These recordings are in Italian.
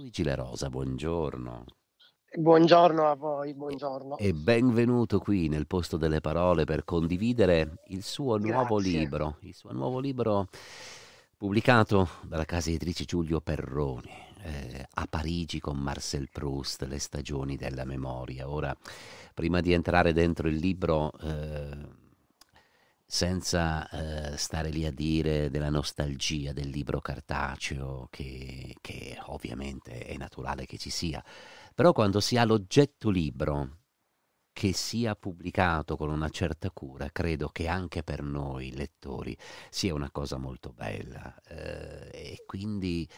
Luigi La Rosa, buongiorno. Buongiorno a voi, buongiorno. E benvenuto qui nel posto delle parole per condividere il suo nuovo Grazie. libro, il suo nuovo libro pubblicato dalla casa editrice Giulio Perroni, eh, A Parigi con Marcel Proust, Le stagioni della memoria. Ora, prima di entrare dentro il libro... Eh, senza eh, stare lì a dire della nostalgia del libro cartaceo, che, che, ovviamente è naturale che ci sia, però quando si ha l'oggetto libro che sia pubblicato con una certa cura, credo che anche per noi lettori sia una cosa molto bella eh, e quindi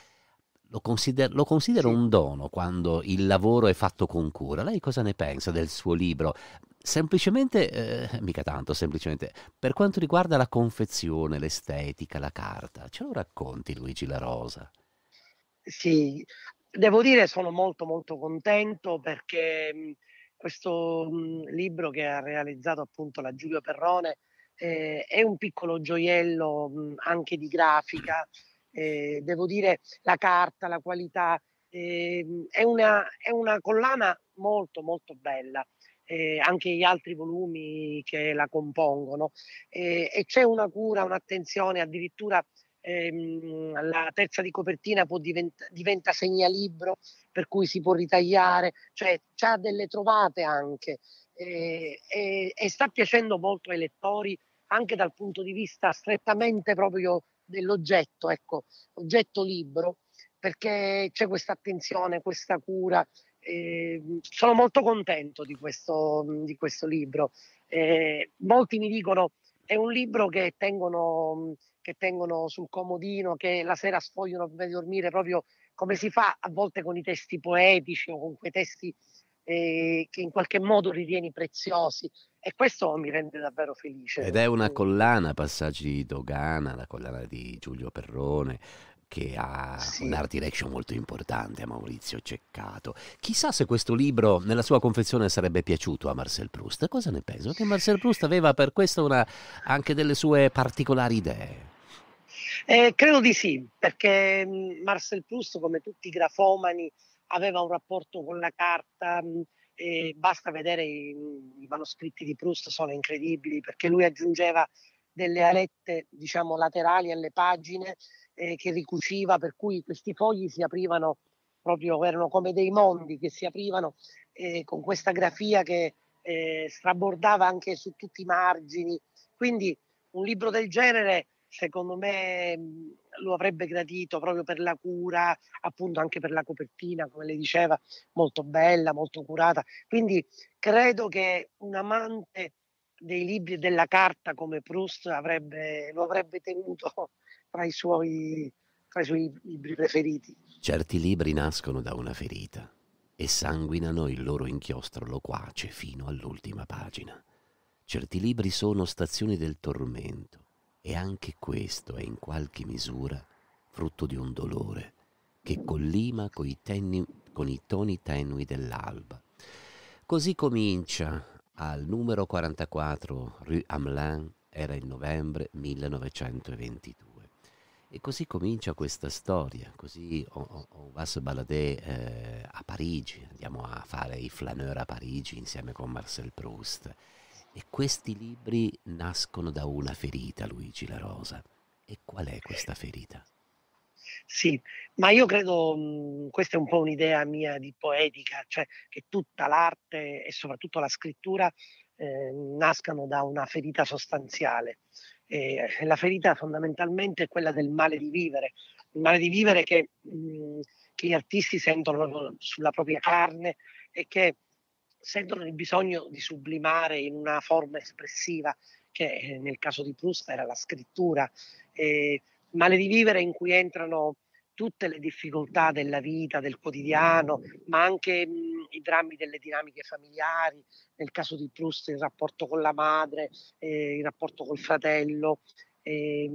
lo, consider- lo, considero un dono quando il lavoro è fatto con cura. Lei cosa ne pensa del suo libro? Semplicemente, eh, mica tanto semplicemente, per quanto riguarda la confezione, l'estetica, la carta, ce lo racconti Luigi La Rosa? Sì, devo dire sono molto molto contento perché questo libro che ha realizzato appunto la Giulio Perrone eh, è un piccolo gioiello anche di grafica, eh, devo dire la carta, la qualità, eh, è, una, è una collana molto molto bella eh, anche gli altri volumi che la compongono. Eh, e c'è una cura, un'attenzione, addirittura ehm, la terza di copertina divent- diventa segnalibro, per cui si può ritagliare, cioè ha delle trovate anche. Eh, e sta piacendo molto ai lettori anche dal punto di vista strettamente proprio dell'oggetto, ecco, oggetto libro, perché c'è questa attenzione, questa cura, eh, sono molto contento di questo, di questo libro. Eh, molti mi dicono è un libro che tengono, che tengono sul comodino, che la sera sfogliano prima di dormire, proprio come si fa a volte con i testi poetici o con quei testi eh, che in qualche modo ritieni preziosi. E questo mi rende davvero felice. Ed è una collana, passaggi di Dogana, la collana di Giulio Perrone, che ha sì. art direction molto importante a Maurizio Ceccato. Chissà se questo libro nella sua confezione sarebbe piaciuto a Marcel Proust. Cosa ne penso? Che Marcel Proust aveva per questo una, anche delle sue particolari idee. Eh, credo di sì, perché mm, Marcel Proust, come tutti i grafomani, aveva un rapporto con la carta. Eh, basta vedere i, i manoscritti di Proust, sono incredibili perché lui aggiungeva delle alette, diciamo, laterali alle pagine eh, che ricuciva, per cui questi fogli si aprivano proprio, erano come dei mondi che si aprivano eh, con questa grafia che eh, strabordava anche su tutti i margini. Quindi un libro del genere, secondo me, mm, lo avrebbe gradito proprio per la cura, appunto anche per la copertina, come le diceva, molto bella, molto curata. Quindi credo che un amante dei libri e della carta come Proust avrebbe, lo avrebbe tenuto tra i suoi, tra i suoi libri preferiti. Certi libri nascono da una ferita e sanguinano il loro inchiostro loquace fino all'ultima pagina. Certi libri sono stazioni del tormento e anche questo è in qualche misura frutto di un dolore che collima coi tenni, con i toni tenui dell'alba. Così comincia al numero 44 Rue Amelin, era il novembre 1922. E così comincia questa storia, così on va se eh, a Parigi, andiamo a fare i flaneur a Parigi insieme con Marcel Proust. E questi libri nascono da una ferita, Luigi La Rosa. E qual è questa ferita? Sì, ma io credo, mh, questa è un po' un'idea mia di poetica, cioè che tutta l'arte e soprattutto la scrittura eh, nascano da una ferita sostanziale. Eh, la ferita fondamentalmente è quella del male di vivere, il male di vivere che, mh, che gli artisti sentono sulla propria carne e che sentono il bisogno di sublimare in una forma espressiva che eh, nel caso di Proust era la scrittura. Eh, male di vivere in cui entrano tutte le difficoltà della vita, del quotidiano, ma anche mh, mhmm, i drammi delle dinamiche familiari, nel caso di Proust il rapporto con la madre, eh, il rapporto col fratello, eh,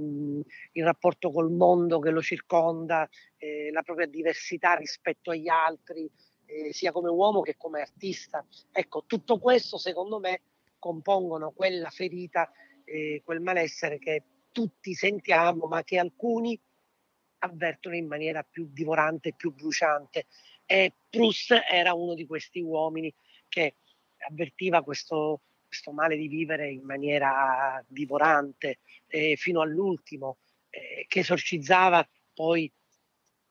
il rapporto col mondo che lo circonda, eh, la propria diversità rispetto agli altri, eh, sia come uomo che come artista. Ecco, tutto questo secondo me compongono quella ferita, eh, quel malessere che tutti sentiamo, ma che alcuni avvertono in maniera più divorante, più bruciante. E Proust era uno di questi uomini che avvertiva questo, questo male di vivere in maniera divorante eh, fino all'ultimo, eh, che esorcizzava poi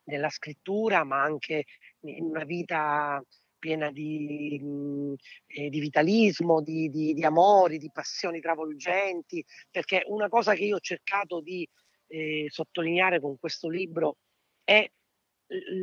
nella scrittura, ma anche in una vita piena di, mm, eh, di vitalismo, di, di, di amori, di passioni travolgenti, perché una cosa che io ho cercato di eh, sottolineare con questo libro è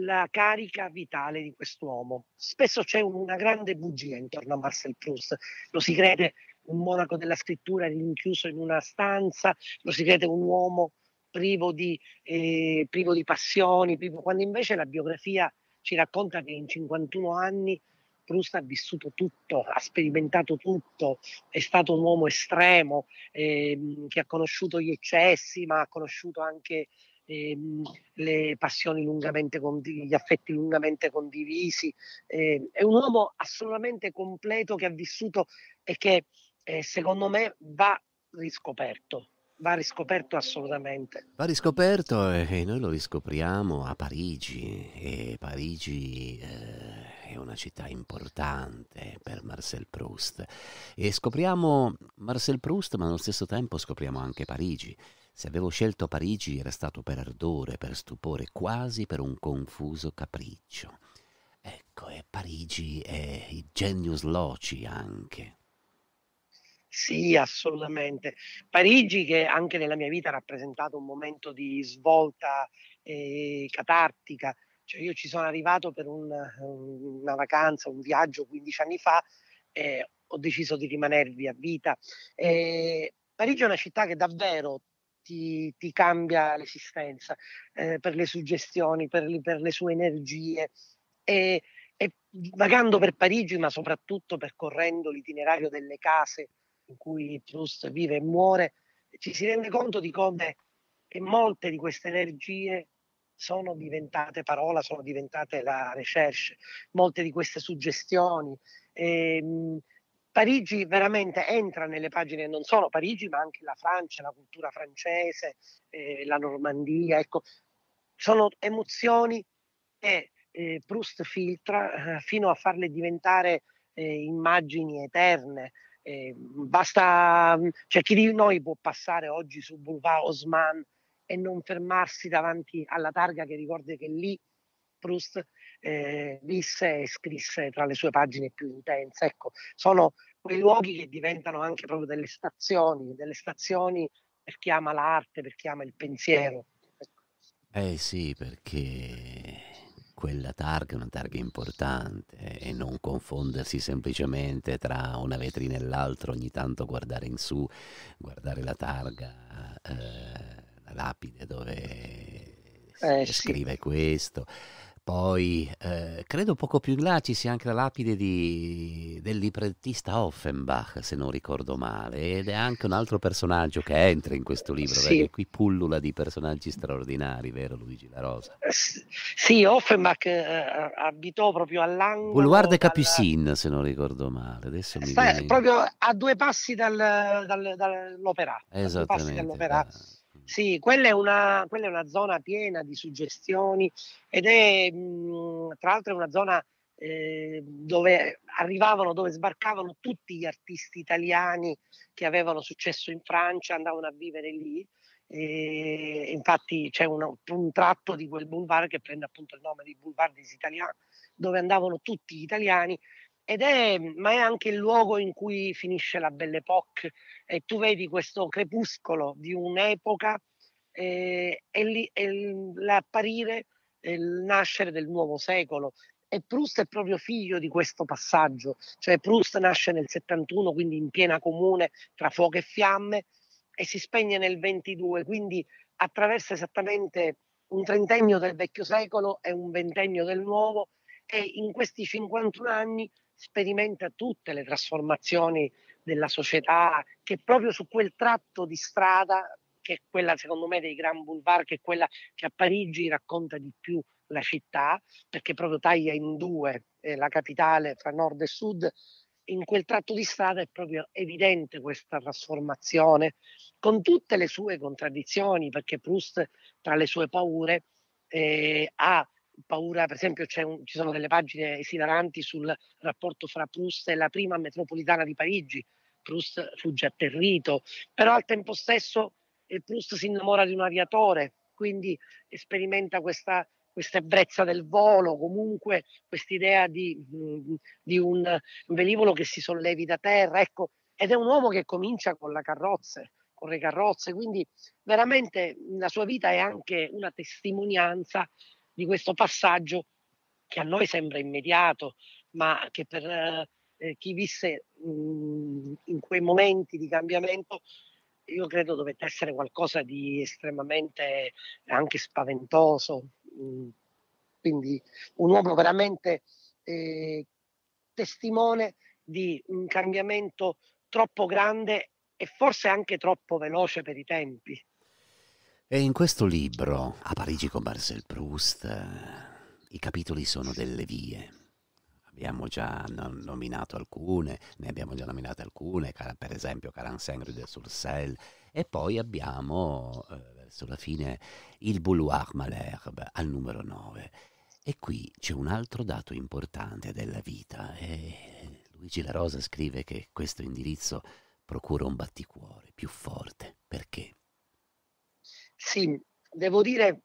la carica vitale di quest'uomo. Spesso c'è una grande bugia intorno a Marcel Proust, lo si crede un monaco della scrittura rinchiuso in una stanza, lo si crede un uomo privo di, eh, privo di passioni, privo... quando invece la biografia ci racconta che in 51 anni Proust ha vissuto tutto, ha sperimentato tutto, è stato un uomo estremo ehm, che ha conosciuto gli eccessi, ma ha conosciuto anche ehm, le passioni lungamente condivise, gli affetti lungamente condivisi. Eh, è un uomo assolutamente completo che ha vissuto e che eh, secondo me va riscoperto va riscoperto assolutamente. Va riscoperto e noi lo riscopriamo a Parigi e Parigi eh, è una città importante per Marcel Proust e scopriamo Marcel Proust ma allo stesso tempo scopriamo anche Parigi. Se avevo scelto Parigi era stato per ardore, per stupore, quasi per un confuso capriccio. Ecco, e Parigi è il genius loci anche. Sì, assolutamente. Parigi che anche nella mia vita ha rappresentato un momento di svolta eh, catartica, cioè io ci sono arrivato per un, una vacanza, un viaggio 15 anni fa e eh, ho deciso di rimanervi a vita. E eh, Parigi è una città che davvero ti, ti cambia l'esistenza eh, per le suggestioni, per, per le sue energie. E, e vagando per Parigi, ma soprattutto percorrendo l'itinerario delle case in cui Proust vive e muore, ci si rende conto di come molte di queste energie sono diventate parola, sono diventate la recherche, molte di queste suggestioni. E, ehm, Parigi veramente entra nelle pagine, non solo Parigi, ma anche la Francia, la cultura francese, eh, la Normandia, ecco, sono emozioni che eh, Proust filtra eh, fino a farle diventare eh, immagini eterne. Eh, basta, cioè chi di noi può passare oggi sul boulevard Osman e non fermarsi davanti alla targa che ricorda che lì Proust eh, visse e scrisse tra le sue pagine più intense. Ecco, sono quei luoghi che diventano anche proprio delle stazioni, delle stazioni per chi ama l'arte, per chi ama il pensiero. Eh sì, perché quella targa è una targa importante e non confondersi semplicemente tra una vetrina e l'altra, ogni tanto guardare in su, guardare la targa. Eh, lapide dove eh, scrive sì. questo. Poi eh, credo poco più in là ci sia anche la lapide di, del librettista Offenbach, se non ricordo male, ed è anche un altro personaggio che entra in questo libro, sì. perché qui pullula di personaggi straordinari, vero Luigi La Rosa? Eh, sì, Offenbach eh, abitò proprio all'angolo. Boulevard de Capucine, dalla... se non ricordo male. Adesso mi Sta, viene... Proprio a due passi dal, dal, dall'opera. Esattamente. Sì, quella è, una, quella è una zona piena di suggestioni ed è mh, mm, tra l'altro è una zona eh, dove arrivavano, dove sbarcavano tutti gli artisti italiani che avevano successo in Francia, andavano a vivere lì. E infatti c'è un, un, tratto di quel boulevard che prende appunto il nome di Boulevard des Italiens, dove andavano tutti gli italiani, ed è, ma è anche il luogo in cui finisce la Belle Époque, e tu vedi questo crepuscolo di un'epoca eh, e, lì, e l'apparire e il nascere del nuovo secolo. E Proust è proprio figlio di questo passaggio, cioè Proust nasce nel 71, quindi in piena comune tra fuoco e fiamme, e si spegne nel 22, quindi attraversa esattamente un trentennio del vecchio secolo e un ventennio del nuovo, e in questi 51 anni sperimenta tutte le trasformazioni della società, che proprio su quel tratto di strada, che è quella secondo me dei Grand Boulevard, che è quella che a Parigi racconta di più la città, perché proprio taglia in due eh, la capitale fra nord e sud, in quel tratto di strada è proprio evidente questa trasformazione, con tutte le sue contraddizioni, perché Proust, tra le sue paure, eh, ha paura, per esempio un, ci sono delle pagine esilaranti sul rapporto fra Proust e la prima metropolitana di Parigi, Proust fugge atterrito, però al tempo stesso eh, Proust si innamora di un aviatore, quindi sperimenta questa, questa ebbrezza del volo, comunque quest'idea di, mm, di un velivolo che si sollevi da terra, ecco, ed è un uomo che comincia con la carrozze, con le carrozze, quindi veramente la sua vita è anche una testimonianza di questo passaggio che a noi sembra immediato, ma che per eh, chi visse mh, mhmm, in quei momenti di cambiamento io credo dovette essere qualcosa di estremamente anche spaventoso. Mhmm. quindi un uomo veramente eh, testimone di un cambiamento troppo grande e forse anche troppo veloce per i tempi. E in questo libro, a Parigi con Marcel Proust, i capitoli sono delle vie. Abbiamo già nominato alcune, ne abbiamo già nominate alcune, per esempio Caran Sangre de Surcel, e poi abbiamo eh, verso la fine il Bouloir Malherbe al numero 9. E qui c'è un altro dato importante della vita. E Luigi La Rosa scrive che questo indirizzo procura un batticuore più forte. Perché? Sì, devo dire,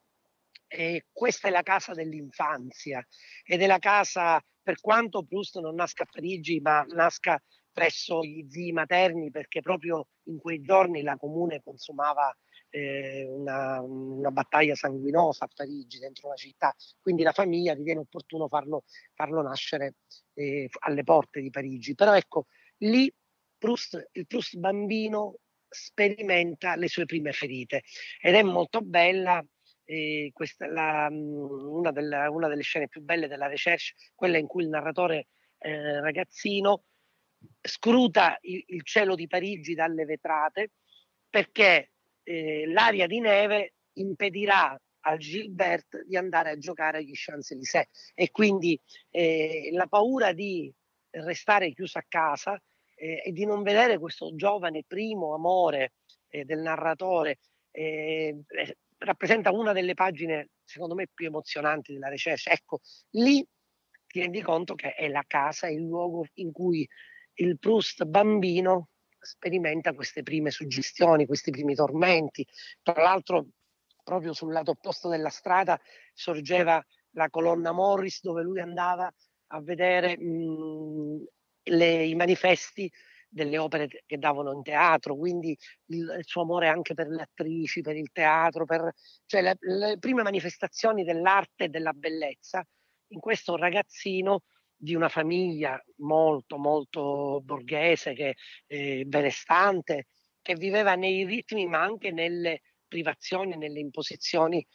eh, questa è la casa dell'infanzia ed è la casa, per quanto Proust non nasca a Parigi, ma nasca presso gli zii materni, perché proprio in quei giorni la comune consumava eh, una, una, battaglia sanguinosa a Parigi, dentro la città, quindi la famiglia ritiene opportuno farlo, farlo nascere eh, alle porte di Parigi. Però ecco, lì Proust, il Proust bambino sperimenta le sue prime ferite ed è molto bella eh, questa, la, mm, una, della, una, delle scene più belle della recherche, quella in cui il narratore eh, ragazzino scruta il, il, cielo di Parigi dalle vetrate perché eh, l'aria di neve impedirà a Gilbert di andare a giocare agli Champs-Élysées e quindi eh, la paura di restare chiuso a casa eh, e di non vedere questo giovane primo amore eh, del narratore ehm, eh, rappresenta una delle pagine, secondo me, più emozionanti della recessa. Ecco, lì ti rendi conto che è la casa, è il luogo in cui il Proust bambino sperimenta queste prime suggestioni, questi primi tormenti. Tra l'altro, proprio sul lato opposto della strada sorgeva la colonna Morris dove lui andava a vedere mh, mm, le, i manifesti delle opere che davano in teatro, quindi il, il, suo amore anche per le attrici, per il teatro, per, cioè le, le prime manifestazioni dell'arte e della bellezza in questo ragazzino di una famiglia molto molto borghese, che, eh, benestante, che viveva nei ritmi ma anche nelle privazioni, nelle imposizioni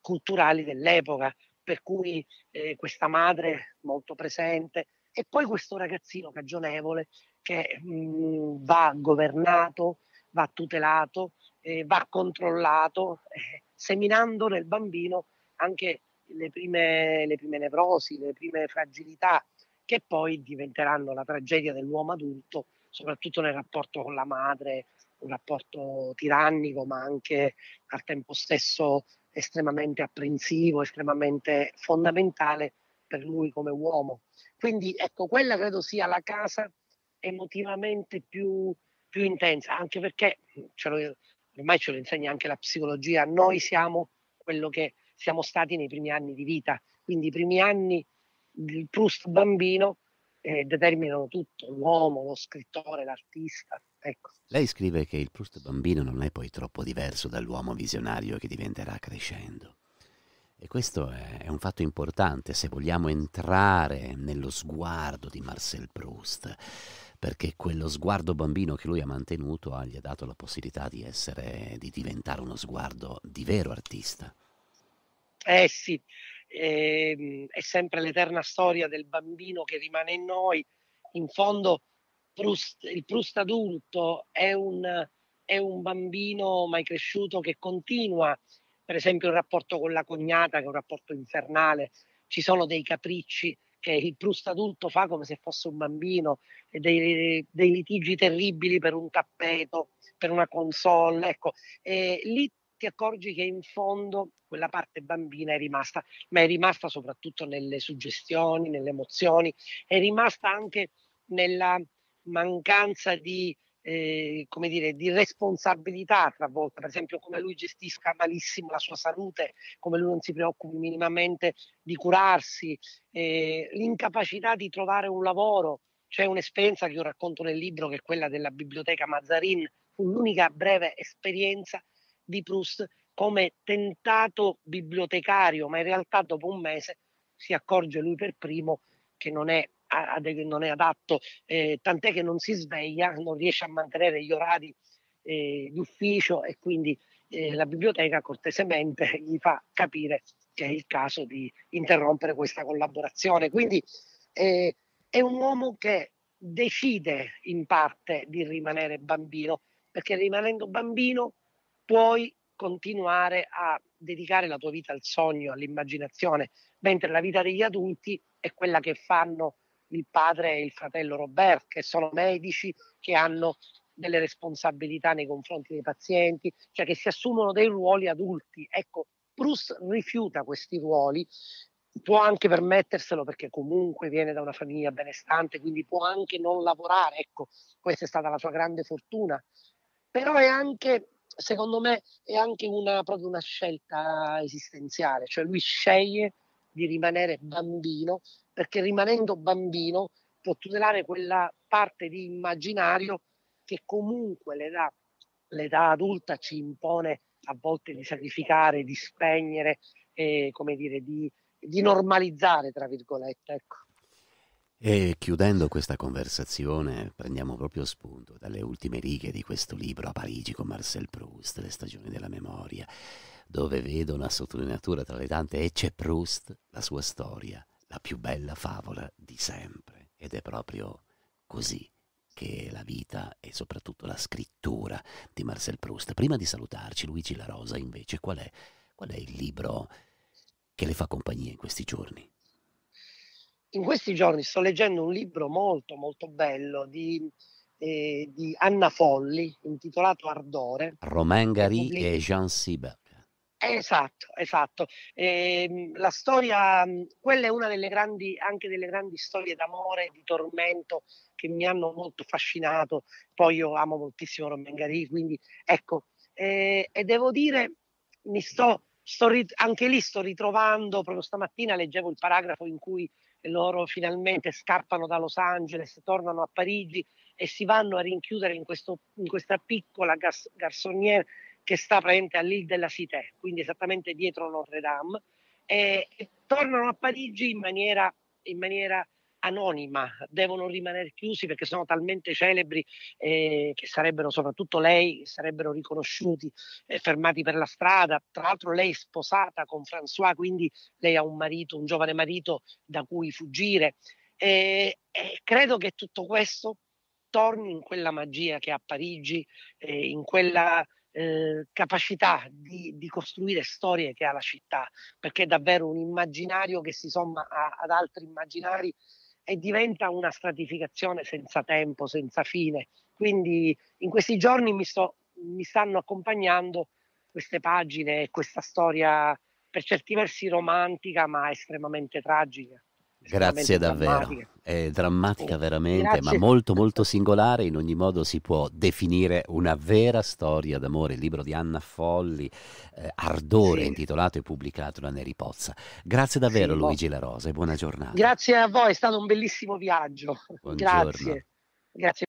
culturali dell'epoca, per cui eh, questa madre molto presente, e poi questo ragazzino cagionevole che mh, mm, va governato, va tutelato, eh, va controllato, eh, seminando nel bambino anche le prime, le prime nevrosi, le prime fragilità che poi diventeranno la tragedia dell'uomo adulto, soprattutto nel rapporto con la madre, un rapporto tirannico, ma anche al tempo stesso estremamente apprensivo, estremamente fondamentale per lui come uomo. Quindi ecco, quella credo sia la casa emotivamente più, più intensa, anche perché ce lo, ormai ce lo insegna anche la psicologia, noi siamo quello che siamo stati nei primi anni di vita, quindi i primi anni del Proust bambino eh, determinano tutto, l'uomo, lo scrittore, l'artista. Ecco. Lei scrive che il Proust bambino non è poi troppo diverso dall'uomo visionario che diventerà crescendo. E questo è un fatto importante se vogliamo entrare nello sguardo di Marcel Proust, perché quello sguardo bambino che lui ha mantenuto gli ha dato la possibilità di, essere, di diventare uno sguardo di vero artista. Eh sì, eh, è sempre l'eterna storia del bambino che rimane in noi. In fondo Proust, il Proust adulto è un, è un bambino mai cresciuto che continua per esempio il rapporto con la cognata, che è un rapporto infernale, ci sono dei capricci che il Proust adulto fa come se fosse un bambino, e dei, dei litigi terribili per un tappeto, per una console, ecco, e lì ti accorgi che in fondo quella parte bambina è rimasta, ma è rimasta soprattutto nelle suggestioni, nelle emozioni, è rimasta anche nella mancanza di eh, come dire, di responsabilità travolta, per esempio come lui gestisca malissimo la sua salute, come lui non si preoccupi minimamente di curarsi, eh, l'incapacità di trovare un lavoro. C'è un'esperienza che io racconto nel libro, che è quella della biblioteca Mazzarin, fu l'unica breve esperienza di Proust come tentato bibliotecario, ma in realtà dopo un mese si accorge lui per primo che non è a, non è adatto, eh, tant'è che non si sveglia, non riesce a mantenere gli orari eh, d'ufficio e quindi eh, la biblioteca cortesemente gli fa capire che è il caso di interrompere questa collaborazione. Quindi eh, è un uomo che decide in parte di rimanere bambino, perché rimanendo bambino puoi continuare a dedicare la tua vita al sogno, all'immaginazione, mentre la vita degli adulti è quella che fanno il padre e il fratello Robert, che sono medici, che hanno delle responsabilità nei confronti dei pazienti, cioè che si assumono dei ruoli adulti. Ecco, Bruce rifiuta questi ruoli, può anche permetterselo perché comunque viene da una famiglia benestante, quindi può anche non lavorare, ecco, questa è stata la sua grande fortuna, però è anche, secondo me, è anche una, proprio una scelta esistenziale, cioè lui sceglie di rimanere bambino perché rimanendo bambino può tutelare quella parte di immaginario che comunque l'età, l'età adulta ci impone a volte di sacrificare, di spegnere, e, come dire, di, di normalizzare, tra virgolette. Ecco. E chiudendo questa conversazione, prendiamo proprio spunto dalle ultime righe di questo libro a Parigi con Marcel Proust, Le stagioni della memoria, dove vedo una sottolineatura tra le tante e c'è Proust, la sua storia, la più bella favola di sempre ed è proprio così che la vita e soprattutto la scrittura di Marcel Proust. Prima di salutarci Luigi La Rosa invece qual è, qual è il libro che le fa compagnia in questi giorni? In questi giorni sto leggendo un libro molto molto bello di eh, di Anna Folli, intitolato Ardore. Romain Gary e Jean Sibert. Esatto, esatto. E, ehm, la storia, mhmm, quella è una delle grandi, anche delle grandi storie d'amore, di tormento che mi hanno molto affascinato. Poi io amo moltissimo Romain Gary, quindi ecco, e, ehm, e devo dire, mi sto, sto rit- anche lì sto ritrovando, proprio stamattina leggevo il paragrafo in cui loro finalmente scappano da Los Angeles, tornano a Parigi e si vanno a rinchiudere in, questo, in questa piccola gas- garsoniera che sta praticamente all'Île della Cité, quindi esattamente dietro Notre Dame, e, e tornano a Parigi in maniera, in maniera, anonima, devono rimanere chiusi perché sono talmente celebri eh, che sarebbero, soprattutto lei, sarebbero riconosciuti, eh, fermati per la strada. Tra l'altro lei è sposata con François, quindi lei ha un marito, un giovane marito da cui fuggire. E, e credo che tutto questo torni in quella magia che ha Parigi, eh, in quella Ehm, capacità di, di, costruire storie che ha la città, perché è davvero un immaginario che si somma a, ad altri immaginari e diventa una stratificazione senza tempo, senza fine. Quindi in questi giorni mi, sto, mi stanno accompagnando queste pagine e questa storia per certi versi romantica ma estremamente tragica. Grazie davvero. Drammatica. È drammatica eh, veramente, grazie. ma molto molto singolare, in ogni modo si può definire una vera storia d'amore, il libro di Anna Folli, eh, Ardore, sì. intitolato e pubblicato da Neri Pozza. Grazie davvero sì, Luigi La Rosa e buona giornata. Grazie a voi, è stato un bellissimo viaggio. Buongiorno. Grazie. Grazie.